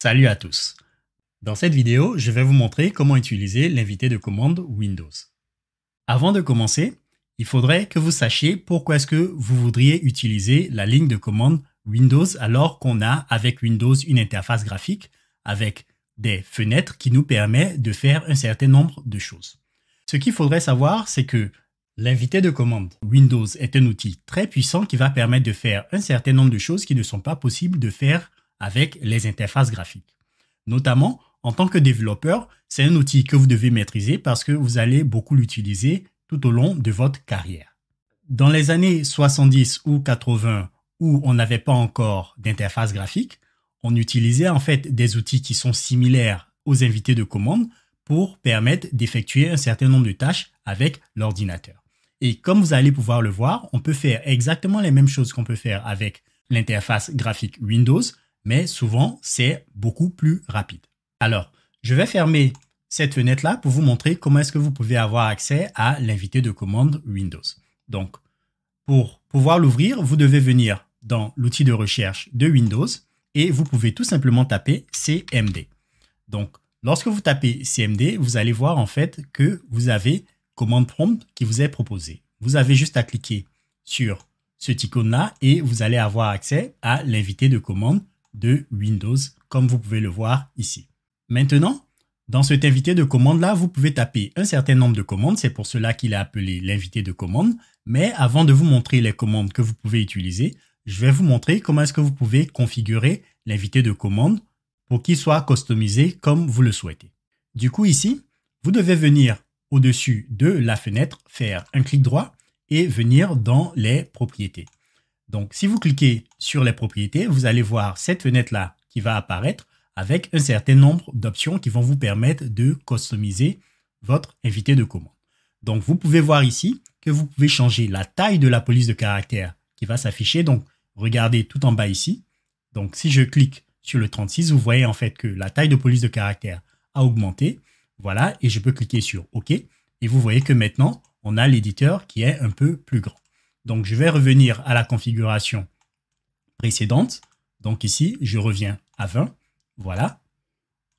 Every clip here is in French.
Salut à tous Dans cette vidéo, je vais vous montrer comment utiliser l'invité de commande Windows. Avant de commencer, il faudrait que vous sachiez pourquoi est-ce que vous voudriez utiliser la ligne de commande Windows alors qu'on a avec Windows une interface graphique avec des fenêtres qui nous permet de faire un certain nombre de choses. Ce qu'il faudrait savoir, c'est que l'invité de commande Windows est un outil très puissant qui va permettre de faire un certain nombre de choses qui ne sont pas possibles de faire avec les interfaces graphiques. Notamment, en tant que développeur, c'est un outil que vous devez maîtriser parce que vous allez beaucoup l'utiliser tout au long de votre carrière. Dans les années 70 ou 80, où on n'avait pas encore d'interface graphique, on utilisait en fait des outils qui sont similaires aux invités de commande pour permettre d'effectuer un certain nombre de tâches avec l'ordinateur. Et comme vous allez pouvoir le voir, on peut faire exactement les mêmes choses qu'on peut faire avec l'interface graphique Windows, mais souvent c'est beaucoup plus rapide. Alors, je vais fermer cette fenêtre-là pour vous montrer comment est-ce que vous pouvez avoir accès à l'invité de commande Windows. Donc, pour pouvoir l'ouvrir, vous devez venir dans l'outil de recherche de Windows et vous pouvez tout simplement taper CMD. Donc, lorsque vous tapez CMD, vous allez voir en fait que vous avez commande prompt qui vous est proposé. Vous avez juste à cliquer sur cette icône-là et vous allez avoir accès à l'invité de commande de Windows, comme vous pouvez le voir ici. Maintenant, dans cet invité de commande là, vous pouvez taper un certain nombre de commandes, c'est pour cela qu'il est appelé l'invité de commande, mais avant de vous montrer les commandes que vous pouvez utiliser, je vais vous montrer comment est-ce que vous pouvez configurer l'invité de commande pour qu'il soit customisé comme vous le souhaitez. Du coup ici, vous devez venir au-dessus de la fenêtre, faire un clic droit et venir dans les propriétés. Donc, si vous cliquez sur les propriétés, vous allez voir cette fenêtre-là qui va apparaître avec un certain nombre d'options qui vont vous permettre de customiser votre invité de commande. Donc, vous pouvez voir ici que vous pouvez changer la taille de la police de caractère qui va s'afficher. Donc, regardez tout en bas ici. Donc, si je clique sur le 36, vous voyez en fait que la taille de police de caractère a augmenté. Voilà, et je peux cliquer sur OK. Et vous voyez que maintenant, on a l'éditeur qui est un peu plus grand. Donc, je vais revenir à la configuration précédente. Donc ici, je reviens à 20. Voilà.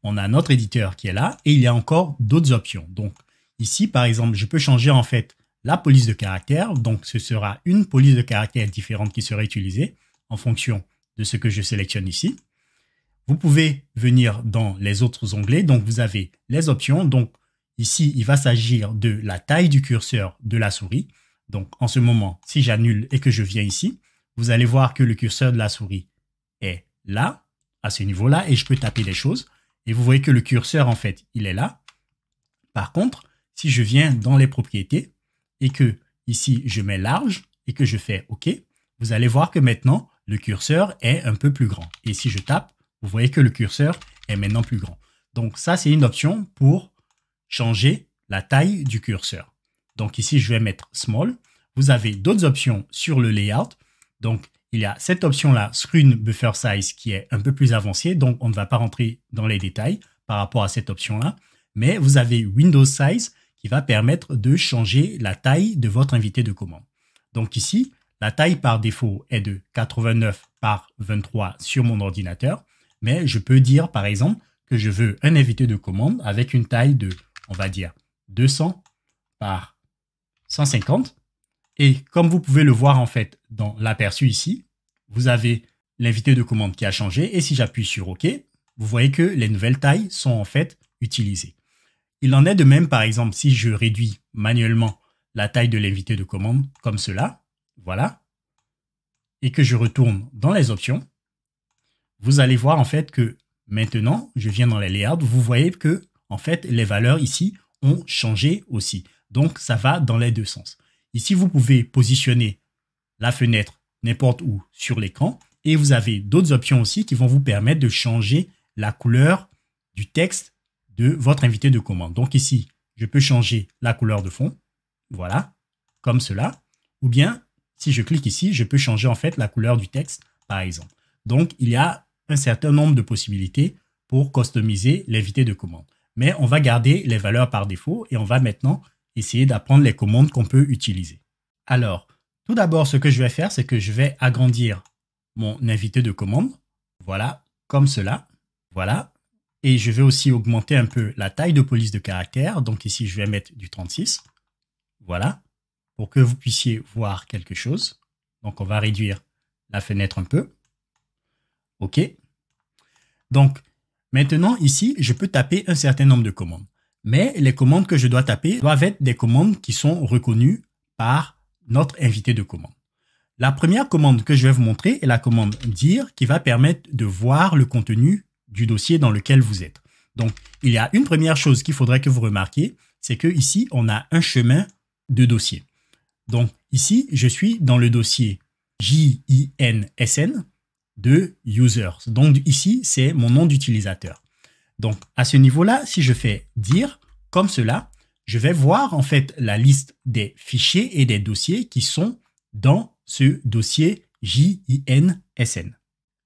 On a notre éditeur qui est là et il y a encore d'autres options. Donc ici, par exemple, je peux changer en fait la police de caractère. Donc ce sera une police de caractère différente qui sera utilisée en fonction de ce que je sélectionne ici. Vous pouvez venir dans les autres onglets. Donc vous avez les options. Donc ici, il va s'agir de la taille du curseur de la souris. Donc, en ce moment, si j'annule et que je viens ici, vous allez voir que le curseur de la souris est là, à ce niveau-là, et je peux taper des choses. Et vous voyez que le curseur, en fait, il est là. Par contre, si je viens dans les propriétés et que ici, je mets large et que je fais OK, vous allez voir que maintenant, le curseur est un peu plus grand. Et si je tape, vous voyez que le curseur est maintenant plus grand. Donc ça, c'est une option pour changer la taille du curseur. Donc ici, je vais mettre small. Vous avez d'autres options sur le layout. Donc il y a cette option-là, screen buffer size, qui est un peu plus avancée. Donc on ne va pas rentrer dans les détails par rapport à cette option-là. Mais vous avez Windows size qui va permettre de changer la taille de votre invité de commande. Donc ici, la taille par défaut est de 89 par 23 sur mon ordinateur, mais je peux dire par exemple que je veux un invité de commande avec une taille de, on va dire, 200 par 150. Et comme vous pouvez le voir en fait dans l'aperçu ici, vous avez l'invité de commande qui a changé et si j'appuie sur OK, vous voyez que les nouvelles tailles sont en fait utilisées. Il en est de même par exemple si je réduis manuellement la taille de l'invité de commande comme cela, voilà, et que je retourne dans les options, vous allez voir en fait que maintenant, je viens dans les layouts, vous voyez que en fait les valeurs ici ont changé aussi. Donc ça va dans les deux sens. Ici, vous pouvez positionner la fenêtre n'importe où sur l'écran et vous avez d'autres options aussi qui vont vous permettre de changer la couleur du texte de votre invité de commande. Donc ici, je peux changer la couleur de fond, voilà, comme cela. Ou bien, si je clique ici, je peux changer en fait la couleur du texte, par exemple. Donc, il y a un certain nombre de possibilités pour customiser l'invité de commande. Mais on va garder les valeurs par défaut et on va maintenant essayer d'apprendre les commandes qu'on peut utiliser. Alors, tout d'abord, ce que je vais faire, c'est que je vais agrandir mon invité de commande. Voilà, comme cela. Voilà. Et je vais aussi augmenter un peu la taille de police de caractère. Donc ici, je vais mettre du 36. Voilà. Pour que vous puissiez voir quelque chose. Donc on va réduire la fenêtre un peu. OK. Donc maintenant, ici, je peux taper un certain nombre de commandes. Mais les commandes que je dois taper doivent être des commandes qui sont reconnues par notre invité de commande. La première commande que je vais vous montrer est la commande dire qui va permettre de voir le contenu du dossier dans lequel vous êtes. Donc, il y a une première chose qu'il faudrait que vous remarquiez, c'est que ici, on a un chemin de dossier. Donc, ici, je suis dans le dossier JINSN de users. Donc, ici, c'est mon nom d'utilisateur. Donc, à ce niveau-là, si je fais dire comme cela, je vais voir en fait la liste des fichiers et des dossiers qui sont dans ce dossier J-I-N-S-N.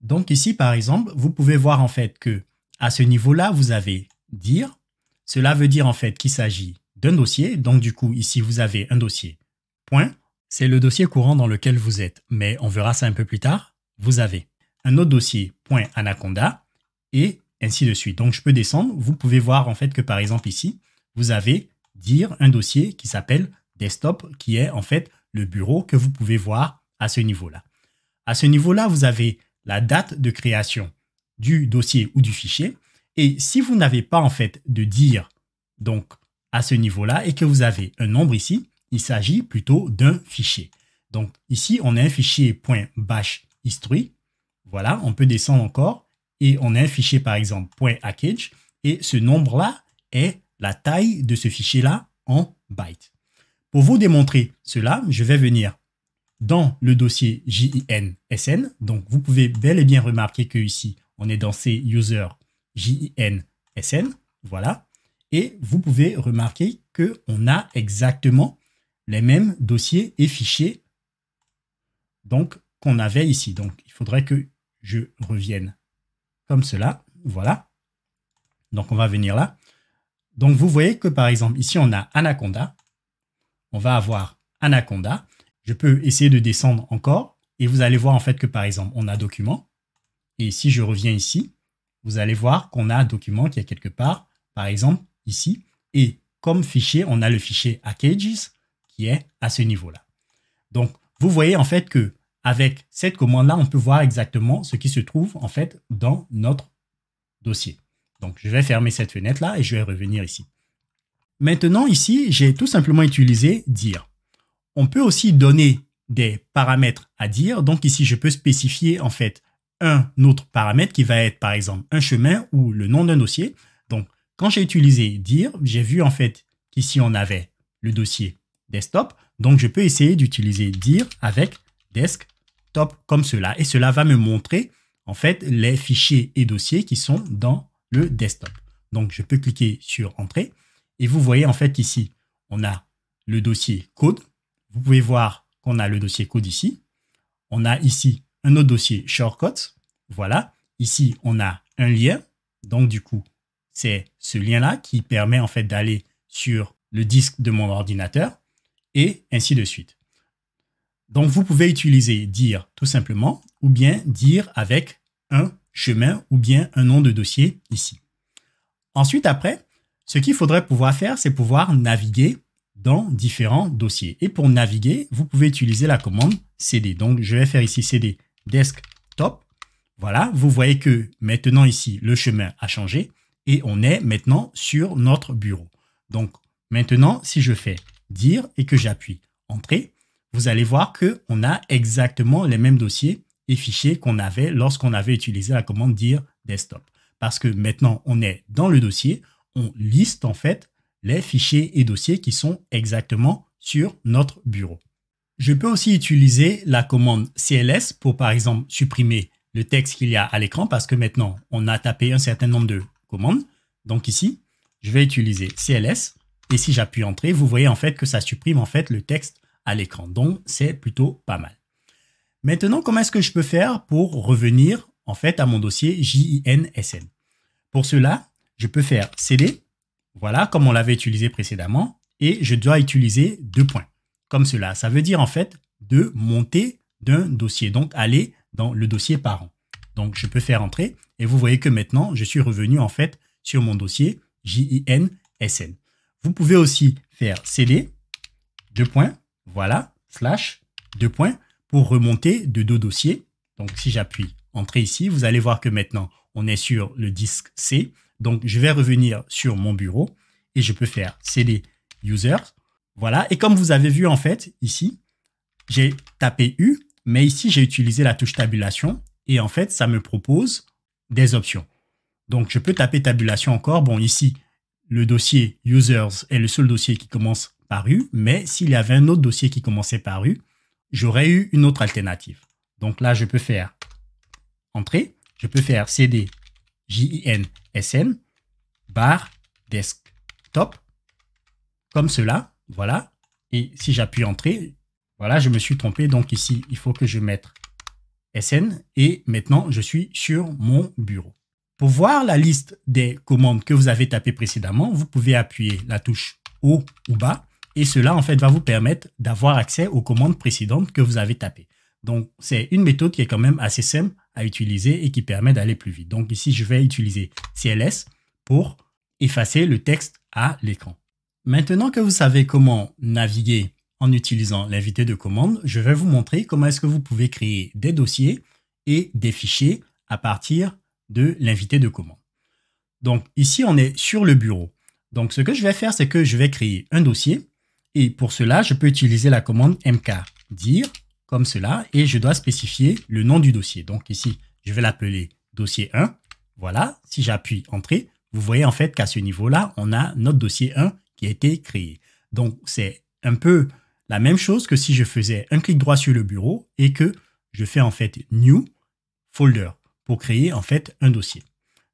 Donc ici, par exemple, vous pouvez voir en fait que à ce niveau-là, vous avez dire. Cela veut dire en fait qu'il s'agit d'un dossier. Donc du coup, ici, vous avez un dossier. Point. C'est le dossier courant dans lequel vous êtes. Mais on verra ça un peu plus tard. Vous avez un autre dossier, point Anaconda, et ainsi de suite. Donc je peux descendre, vous pouvez voir en fait que par exemple ici, vous avez dire un dossier qui s'appelle desktop, qui est en fait le bureau que vous pouvez voir à ce niveau-là. À ce niveau-là, vous avez la date de création du dossier ou du fichier. Et si vous n'avez pas en fait de dire donc à ce niveau-là et que vous avez un nombre ici, il s'agit plutôt d'un fichier. Donc ici, on a un fichier .bash history. Voilà, on peut descendre encore et on a un fichier par exemple .hackage et ce nombre-là est la taille de ce fichier-là en bytes. Pour vous démontrer cela, je vais venir dans le dossier JINSN. Donc, vous pouvez bel et bien remarquer que ici, on est dans ces user JINSN. Voilà. Et vous pouvez remarquer que on a exactement les mêmes dossiers et fichiers donc qu'on avait ici. Donc, il faudrait que je revienne comme cela. Voilà. Donc on va venir là. Donc vous voyez que par exemple, ici on a Anaconda. On va avoir Anaconda. Je peux essayer de descendre encore et vous allez voir en fait que par exemple, on a document. Et si je reviens ici, vous allez voir qu'on a document qui est quelque part, par exemple ici. Et comme fichier, on a le fichier packages qui est à ce niveau-là. Donc vous voyez en fait que avec cette commande-là, on peut voir exactement ce qui se trouve en fait dans notre dossier. Donc, je vais fermer cette fenêtre-là et je vais revenir ici. Maintenant, ici, j'ai tout simplement utilisé dire. On peut aussi donner des paramètres à dire. Donc ici, je peux spécifier en fait un autre paramètre qui va être par exemple un chemin ou le nom d'un dossier. Donc quand j'ai utilisé dire, j'ai vu en fait qu'ici on avait le dossier desktop. Donc je peux essayer d'utiliser dire avec desk comme cela. Et cela va me montrer en fait les fichiers et dossiers qui sont dans le desktop. Donc je peux cliquer sur Entrée et vous voyez en fait ici, on a le dossier code. Vous pouvez voir qu'on a le dossier code ici. On a ici un autre dossier shortcuts Voilà. Ici, on a un lien. Donc du coup, c'est ce lien-là qui permet en fait d'aller sur le disque de mon ordinateur et ainsi de suite. Donc vous pouvez utiliser dire tout simplement ou bien dire avec un chemin ou bien un nom de dossier ici. Ensuite, après, ce qu'il faudrait pouvoir faire, c'est pouvoir naviguer dans différents dossiers. Et pour naviguer, vous pouvez utiliser la commande cd. Donc je vais faire ici cd desktop. Voilà, vous voyez que maintenant ici, le chemin a changé et on est maintenant sur notre bureau. Donc maintenant, si je fais dire et que j'appuie entrée, vous allez voir qu'on a exactement les mêmes dossiers et fichiers qu'on avait lorsqu'on avait utilisé la commande dire desktop. Parce que maintenant, on est dans le dossier, on liste en fait les fichiers et dossiers qui sont exactement sur notre bureau. Je peux aussi utiliser la commande CLS pour par exemple supprimer le texte qu'il y a à l'écran parce que maintenant on a tapé un certain nombre de commandes. Donc ici, je vais utiliser CLS et si j'appuie entrée, vous voyez en fait que ça supprime en fait le texte à l'écran. Donc, c'est plutôt pas mal. Maintenant, comment est-ce que je peux faire pour revenir en fait à mon dossier JINSN Pour cela, je peux faire CD, voilà, comme on l'avait utilisé précédemment, et je dois utiliser deux points, comme cela. Ça veut dire en fait de monter d'un dossier, donc aller dans le dossier parent. Donc, je peux faire entrer et vous voyez que maintenant, je suis revenu en fait sur mon dossier JINSN. Vous pouvez aussi faire CD, deux points, voilà, slash, deux points, pour remonter de deux dossiers. Donc si j'appuie Entrée ici, vous allez voir que maintenant, on est sur le disque C. Donc je vais revenir sur mon bureau et je peux faire CD Users. Voilà, et comme vous avez vu en fait, ici, j'ai tapé U, mais ici j'ai utilisé la touche tabulation et en fait, ça me propose des options. Donc je peux taper tabulation encore. Bon, ici, le dossier Users est le seul dossier qui commence mais s'il y avait un autre dossier qui commençait par U, j'aurais eu une autre alternative. Donc là, je peux faire entrée, je peux faire cd sn bar desktop comme cela, voilà. Et si j'appuie entrée, voilà, je me suis trompé. Donc ici, il faut que je mette SN et maintenant je suis sur mon bureau. Pour voir la liste des commandes que vous avez tapées précédemment, vous pouvez appuyer la touche haut ou bas et cela, en fait, va vous permettre d'avoir accès aux commandes précédentes que vous avez tapées. Donc, c'est une méthode qui est quand même assez simple à utiliser et qui permet d'aller plus vite. Donc ici, je vais utiliser CLS pour effacer le texte à l'écran. Maintenant que vous savez comment naviguer en utilisant l'invité de commande, je vais vous montrer comment est-ce que vous pouvez créer des dossiers et des fichiers à partir de l'invité de commande. Donc ici, on est sur le bureau. Donc ce que je vais faire, c'est que je vais créer un dossier et pour cela, je peux utiliser la commande mk comme cela et je dois spécifier le nom du dossier. Donc ici, je vais l'appeler dossier 1. Voilà, si j'appuie entrée, vous voyez en fait qu'à ce niveau-là, on a notre dossier 1 qui a été créé. Donc c'est un peu la même chose que si je faisais un clic droit sur le bureau et que je fais en fait new folder pour créer en fait un dossier.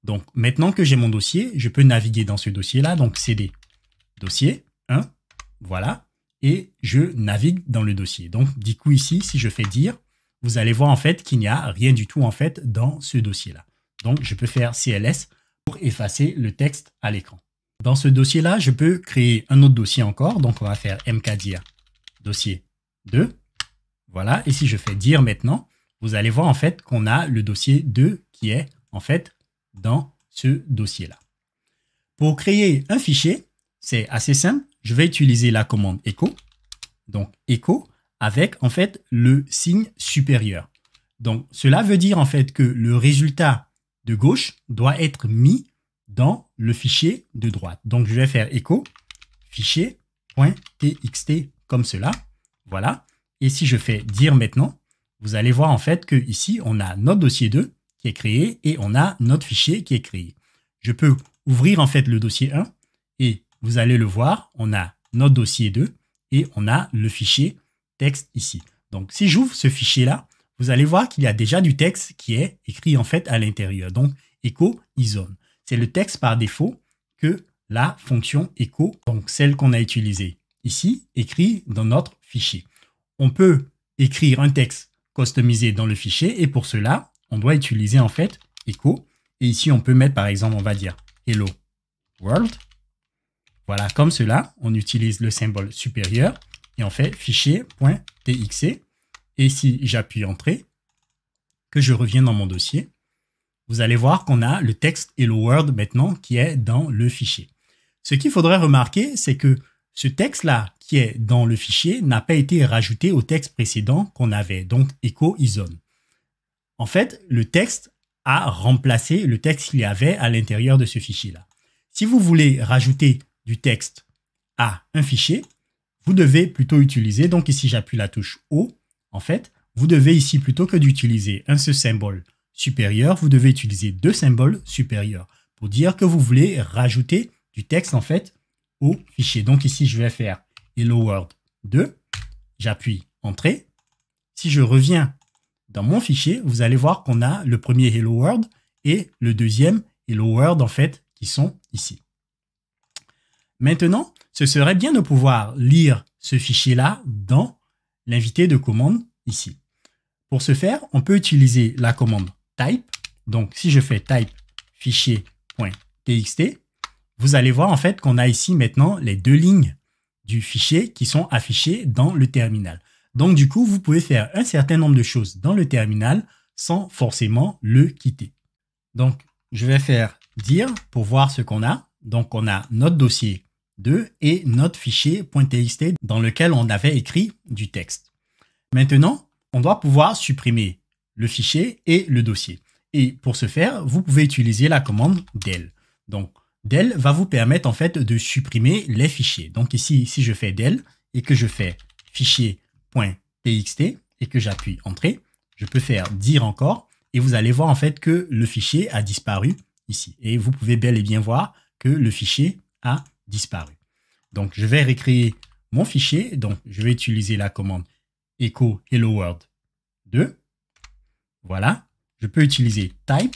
Donc maintenant que j'ai mon dossier, je peux naviguer dans ce dossier-là, donc cd dossier 1 voilà. Et je navigue dans le dossier. Donc, du coup, ici, si je fais dire, vous allez voir en fait qu'il n'y a rien du tout en fait dans ce dossier-là. Donc, je peux faire CLS pour effacer le texte à l'écran. Dans ce dossier-là, je peux créer un autre dossier encore. Donc, on va faire mkdir dossier 2. Voilà. Et si je fais dire maintenant, vous allez voir en fait qu'on a le dossier 2 qui est en fait dans ce dossier-là. Pour créer un fichier, c'est assez simple je vais utiliser la commande echo. Donc echo avec en fait le signe supérieur. Donc cela veut dire en fait que le résultat de gauche doit être mis dans le fichier de droite. Donc je vais faire echo fichier.txt comme cela. Voilà. Et si je fais dire maintenant, vous allez voir en fait que ici on a notre dossier 2 qui est créé et on a notre fichier qui est créé. Je peux ouvrir en fait le dossier 1 vous allez le voir, on a notre dossier 2 et on a le fichier texte ici. Donc, si j'ouvre ce fichier-là, vous allez voir qu'il y a déjà du texte qui est écrit en fait à l'intérieur. Donc, echo zone C'est le texte par défaut que la fonction echo, donc celle qu'on a utilisée ici, écrit dans notre fichier. On peut écrire un texte customisé dans le fichier et pour cela, on doit utiliser en fait echo. Et ici, on peut mettre par exemple, on va dire hello world. Voilà, comme cela, on utilise le symbole supérieur et on fait fichier.txt. Et si j'appuie Entrée, que je reviens dans mon dossier, vous allez voir qu'on a le texte Hello World maintenant qui est dans le fichier. Ce qu'il faudrait remarquer, c'est que ce texte-là qui est dans le fichier n'a pas été rajouté au texte précédent qu'on avait, donc Echo Ison. En fait, le texte a remplacé le texte qu'il y avait à l'intérieur de ce fichier-là. Si vous voulez rajouter texte à un fichier, vous devez plutôt utiliser, donc ici j'appuie la touche haut en fait, vous devez ici plutôt que d'utiliser un seul symbole supérieur, vous devez utiliser deux symboles supérieurs pour dire que vous voulez rajouter du texte en fait au fichier. Donc ici je vais faire Hello World 2, j'appuie Entrée. Si je reviens dans mon fichier, vous allez voir qu'on a le premier Hello World et le deuxième Hello World en fait qui sont ici. Maintenant, ce serait bien de pouvoir lire ce fichier-là dans l'invité de commande ici. Pour ce faire, on peut utiliser la commande type. Donc, si je fais type fichier.txt, vous allez voir en fait qu'on a ici maintenant les deux lignes du fichier qui sont affichées dans le terminal. Donc, du coup, vous pouvez faire un certain nombre de choses dans le terminal sans forcément le quitter. Donc, je vais faire dire pour voir ce qu'on a. Donc, on a notre dossier et notre fichier.txt dans lequel on avait écrit du texte. Maintenant, on doit pouvoir supprimer le fichier et le dossier. Et pour ce faire, vous pouvez utiliser la commande del. Donc, del va vous permettre en fait de supprimer les fichiers. Donc ici, si je fais del et que je fais fichier.txt et que j'appuie entrée, je peux faire dire encore et vous allez voir en fait que le fichier a disparu ici. Et vous pouvez bel et bien voir que le fichier a disparu. Donc, je vais recréer mon fichier. Donc, je vais utiliser la commande echo hello world 2. Voilà. Je peux utiliser type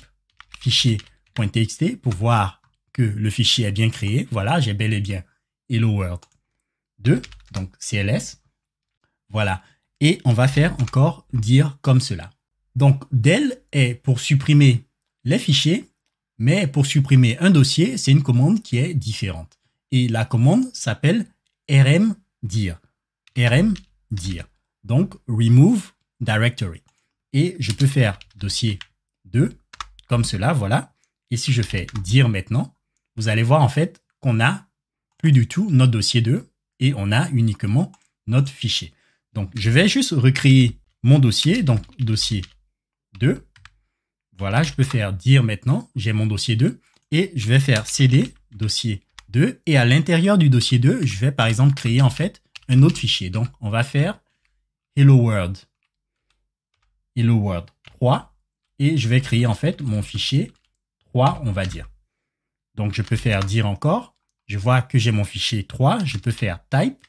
fichier.txt pour voir que le fichier est bien créé. Voilà, j'ai bel et bien hello world 2, donc CLS. Voilà. Et on va faire encore dire comme cela. Donc, del est pour supprimer les fichiers, mais pour supprimer un dossier, c'est une commande qui est différente. Et la commande s'appelle rm dir. rm Donc remove directory. Et je peux faire dossier 2 comme cela, voilà. Et si je fais dire maintenant, vous allez voir en fait qu'on a plus du tout notre dossier 2 et on a uniquement notre fichier. Donc je vais juste recréer mon dossier, donc dossier 2. Voilà, je peux faire dire maintenant, j'ai mon dossier 2 et je vais faire cd dossier et à l'intérieur du dossier 2, je vais par exemple créer en fait un autre fichier. Donc, on va faire Hello World. Hello World 3. Et je vais créer en fait mon fichier 3, on va dire. Donc, je peux faire dire encore. Je vois que j'ai mon fichier 3. Je peux faire type.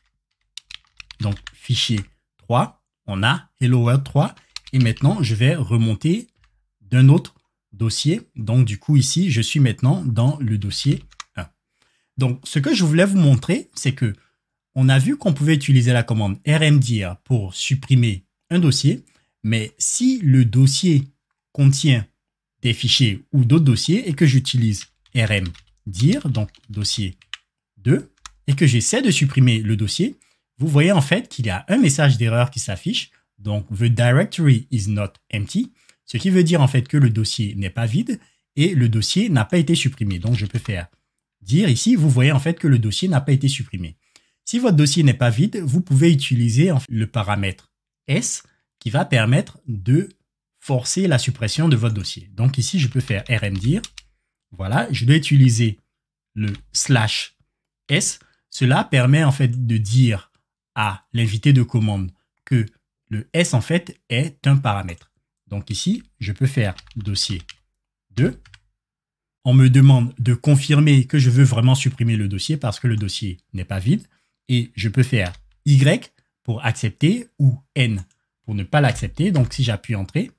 Donc, fichier 3. On a Hello World 3. Et maintenant, je vais remonter d'un autre dossier. Donc, du coup, ici, je suis maintenant dans le dossier donc, ce que je voulais vous montrer, c'est que on a vu qu'on pouvait utiliser la commande rmdir pour supprimer un dossier, mais si le dossier contient des fichiers ou d'autres dossiers et que j'utilise rmdir, donc dossier 2, et que j'essaie de supprimer le dossier, vous voyez en fait qu'il y a un message d'erreur qui s'affiche, donc the directory is not empty, ce qui veut dire en fait que le dossier n'est pas vide et le dossier n'a pas été supprimé. Donc je peux faire dire ici, vous voyez en fait que le dossier n'a pas été supprimé. Si votre dossier n'est pas vide, vous pouvez utiliser le paramètre S qui va permettre de forcer la suppression de votre dossier. Donc ici, je peux faire rmdir. Voilà, je dois utiliser le slash S. Cela permet en fait de dire à l'invité de commande que le S en fait est un paramètre. Donc ici, je peux faire dossier 2 on me demande de confirmer que je veux vraiment supprimer le dossier parce que le dossier n'est pas vide. Et je peux faire Y pour accepter ou N pour ne pas l'accepter. Donc, si j'appuie Entrée,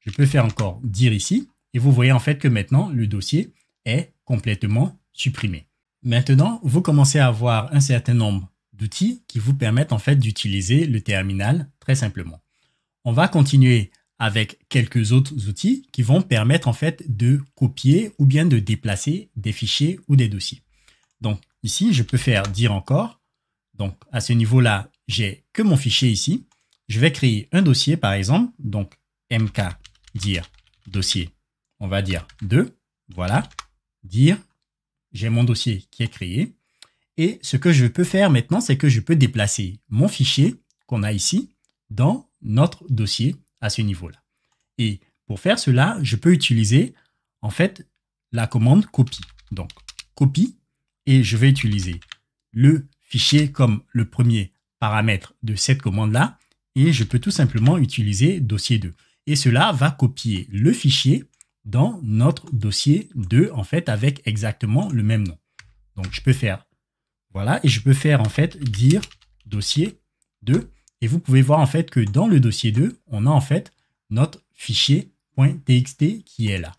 je peux faire encore dire ici. Et vous voyez en fait que maintenant, le dossier est complètement supprimé. Maintenant, vous commencez à avoir un certain nombre d'outils qui vous permettent en fait d'utiliser le terminal très simplement. On va continuer avec quelques autres outils qui vont permettre en fait de copier ou bien de déplacer des fichiers ou des dossiers. Donc ici, je peux faire dire encore. Donc à ce niveau-là, j'ai que mon fichier ici. Je vais créer un dossier par exemple, donc mk dire dossier, on va dire 2, voilà, dire j'ai mon dossier qui est créé. Et ce que je peux faire maintenant, c'est que je peux déplacer mon fichier qu'on a ici dans notre dossier à ce niveau-là. Et pour faire cela, je peux utiliser en fait la commande copie Donc copie et je vais utiliser le fichier comme le premier paramètre de cette commande-là et je peux tout simplement utiliser dossier 2. Et cela va copier le fichier dans notre dossier 2 en fait avec exactement le même nom. Donc je peux faire voilà et je peux faire en fait dire dossier 2 et vous pouvez voir en fait que dans le dossier 2, on a en fait notre fichier .txt qui est là.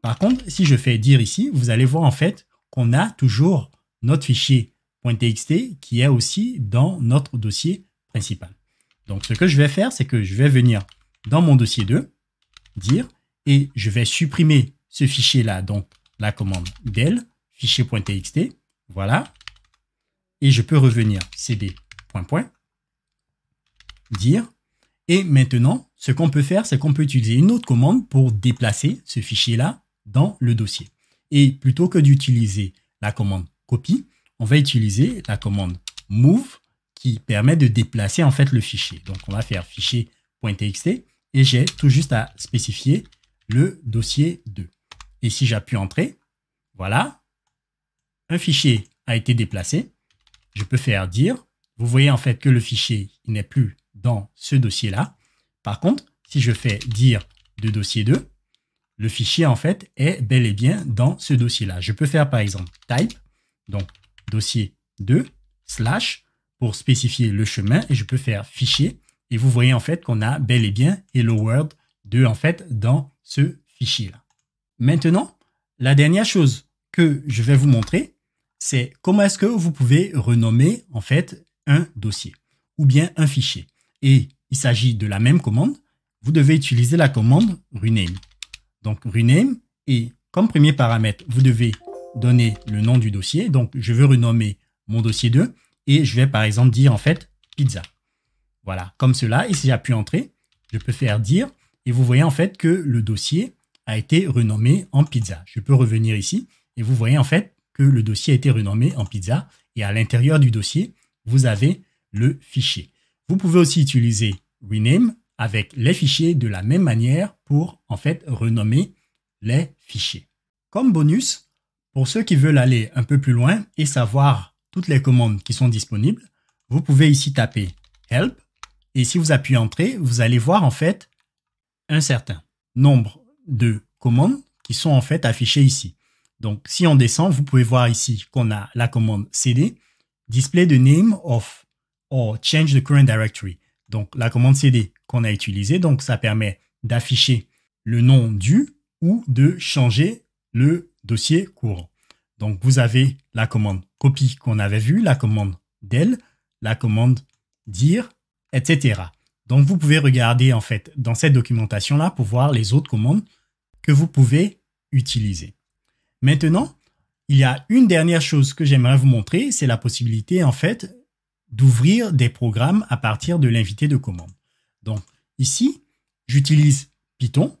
Par contre, si je fais dire ici, vous allez voir en fait qu'on a toujours notre fichier .txt qui est aussi dans notre dossier principal. Donc ce que je vais faire, c'est que je vais venir dans mon dossier 2, dire, et je vais supprimer ce fichier-là, donc la commande del, fichier .txt, voilà, et je peux revenir cd dire. Et maintenant, ce qu'on peut faire, c'est qu'on peut utiliser une autre commande pour déplacer ce fichier-là dans le dossier. Et plutôt que d'utiliser la commande copie, on va utiliser la commande move qui permet de déplacer en fait le fichier. Donc on va faire fichier.txt et j'ai tout juste à spécifier le dossier 2. Et si j'appuie entrer, voilà, un fichier a été déplacé. Je peux faire dire, vous voyez en fait que le fichier n'est plus dans ce dossier-là. Par contre, si je fais dire de dossier 2, le fichier en fait est bel et bien dans ce dossier-là. Je peux faire par exemple type, donc dossier 2, slash, pour spécifier le chemin, et je peux faire fichier, et vous voyez en fait qu'on a bel et bien Hello World 2 en fait dans ce fichier-là. Maintenant, la dernière chose que je vais vous montrer, c'est comment est-ce que vous pouvez renommer en fait un dossier ou bien un fichier et il s'agit de la même commande, vous devez utiliser la commande rename. Donc rename et comme premier paramètre, vous devez donner le nom du dossier. Donc je veux renommer mon dossier 2 et je vais par exemple dire en fait pizza. Voilà, comme cela. Et si j'appuie entrer, je peux faire dire et vous voyez en fait que le dossier a été renommé en pizza. Je peux revenir ici et vous voyez en fait que le dossier a été renommé en pizza et à l'intérieur du dossier, vous avez le fichier. Vous pouvez aussi utiliser rename avec les fichiers de la même manière pour en fait renommer les fichiers. Comme bonus, pour ceux qui veulent aller un peu plus loin et savoir toutes les commandes qui sont disponibles, vous pouvez ici taper help et si vous appuyez entrée, vous allez voir en fait un certain nombre de commandes qui sont en fait affichées ici. Donc si on descend, vous pouvez voir ici qu'on a la commande cd display the name of or change the current directory. Donc la commande cd qu'on a utilisée, donc ça permet d'afficher le nom du ou de changer le dossier courant. Donc vous avez la commande copie qu'on avait vue, la commande del, la commande dire, etc. Donc vous pouvez regarder en fait dans cette documentation là pour voir les autres commandes que vous pouvez utiliser. Maintenant, il y a une dernière chose que j'aimerais vous montrer, c'est la possibilité en fait d'ouvrir des programmes à partir de l'invité de commande. Donc ici, j'utilise Python.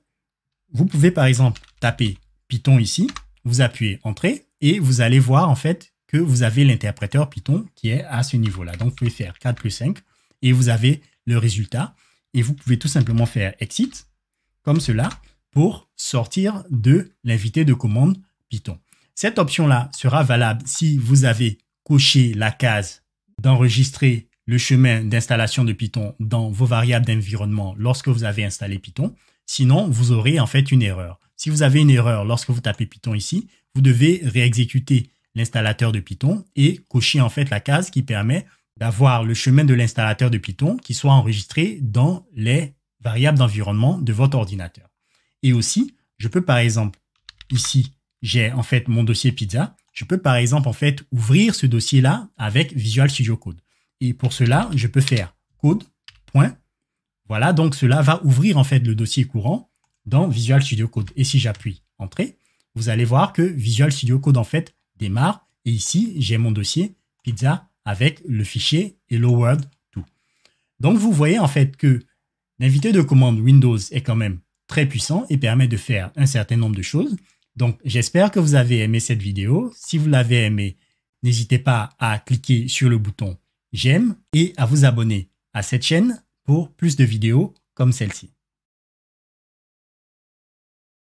Vous pouvez par exemple taper Python ici, vous appuyez Entrée et vous allez voir en fait que vous avez l'interpréteur Python qui est à ce niveau-là. Donc vous pouvez faire 4 plus 5 et vous avez le résultat. Et vous pouvez tout simplement faire Exit comme cela pour sortir de l'invité de commande Python. Cette option-là sera valable si vous avez coché la case d'enregistrer le chemin d'installation de Python dans vos variables d'environnement lorsque vous avez installé Python. Sinon, vous aurez en fait une erreur. Si vous avez une erreur lorsque vous tapez Python ici, vous devez réexécuter l'installateur de Python et cocher en fait la case qui permet d'avoir le chemin de l'installateur de Python qui soit enregistré dans les variables d'environnement de votre ordinateur. Et aussi, je peux par exemple, ici, j'ai en fait mon dossier pizza je peux par exemple en fait ouvrir ce dossier-là avec Visual Studio Code. Et pour cela, je peux faire code. Point. Voilà, donc cela va ouvrir en fait le dossier courant dans Visual Studio Code. Et si j'appuie Entrée, vous allez voir que Visual Studio Code en fait démarre. Et ici, j'ai mon dossier pizza avec le fichier Hello World tout. Donc vous voyez en fait que l'invité de commande Windows est quand même très puissant et permet de faire un certain nombre de choses. Donc, j'espère que vous avez aimé cette vidéo. Si vous l'avez aimé, n'hésitez pas à cliquer sur le bouton j'aime et à vous abonner à cette chaîne pour plus de vidéos comme celle-ci.